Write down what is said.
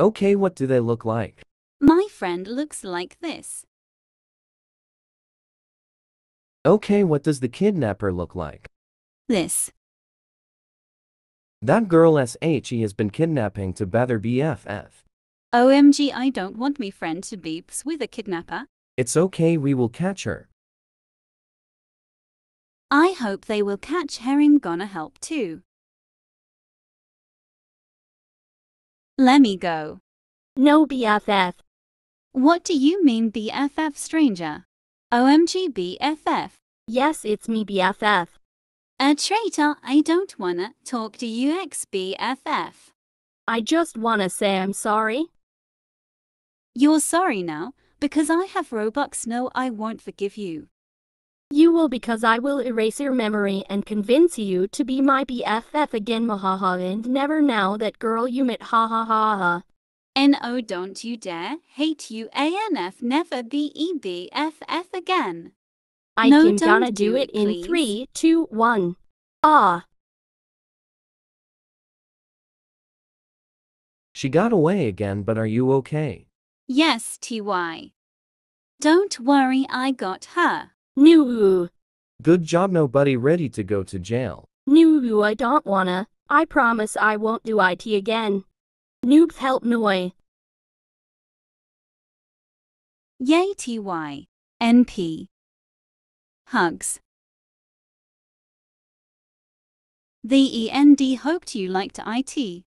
Okay, what do they look like? My friend looks like this. Okay, what does the kidnapper look like? This. That girl SHE has been kidnapping to better BFF. OMG, I don't want me friend to beeps with a kidnapper. It's okay, we will catch her. I hope they will catch Herring. gonna help too. Let me go. No BFF. What do you mean BFF stranger? OMG BFF. Yes, it's me BFF. A traitor, I don't wanna talk to you ex BFF. I just wanna say I'm sorry. You're sorry now, because I have Robux no I won't forgive you. You will because I will erase your memory and convince you to be my BFF again mahaha and never now that girl you met ha ha ha ha. N-O oh, don't you dare, hate you ANF never be B-E-B-F-F again. I no, am gonna do it, it in three, two, one. Ah. She got away again but are you okay? Yes, TY. Don't worry I got her. No. Good job nobody ready to go to jail. No, I don't wanna. I promise I won't do IT again. Noobs help Noi. Yay TY. NP. Hugs. The END hoped you liked IT.